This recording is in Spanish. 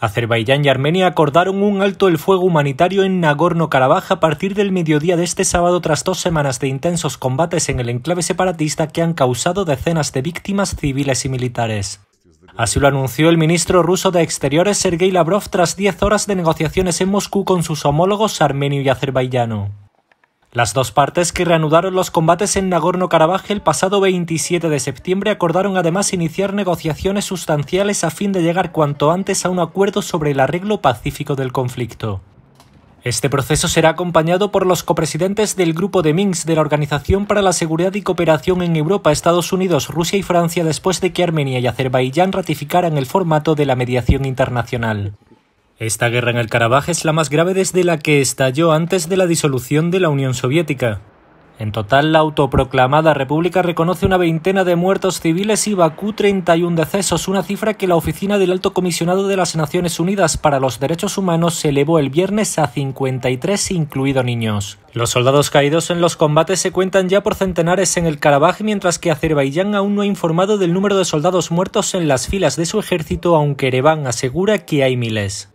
Azerbaiyán y Armenia acordaron un alto el fuego humanitario en Nagorno-Karabaj a partir del mediodía de este sábado tras dos semanas de intensos combates en el enclave separatista que han causado decenas de víctimas civiles y militares. Así lo anunció el ministro ruso de Exteriores Sergei Lavrov tras diez horas de negociaciones en Moscú con sus homólogos armenio y azerbaiyano. Las dos partes que reanudaron los combates en Nagorno-Karabaj el pasado 27 de septiembre acordaron además iniciar negociaciones sustanciales a fin de llegar cuanto antes a un acuerdo sobre el arreglo pacífico del conflicto. Este proceso será acompañado por los copresidentes del Grupo de Minsk de la Organización para la Seguridad y Cooperación en Europa, Estados Unidos, Rusia y Francia después de que Armenia y Azerbaiyán ratificaran el formato de la mediación internacional. Esta guerra en el Karabaj es la más grave desde la que estalló antes de la disolución de la Unión Soviética. En total, la autoproclamada República reconoce una veintena de muertos civiles y Bakú 31 decesos, una cifra que la Oficina del Alto Comisionado de las Naciones Unidas para los Derechos Humanos elevó el viernes a 53, incluido niños. Los soldados caídos en los combates se cuentan ya por centenares en el Karabaj, mientras que Azerbaiyán aún no ha informado del número de soldados muertos en las filas de su ejército, aunque Ereván asegura que hay miles.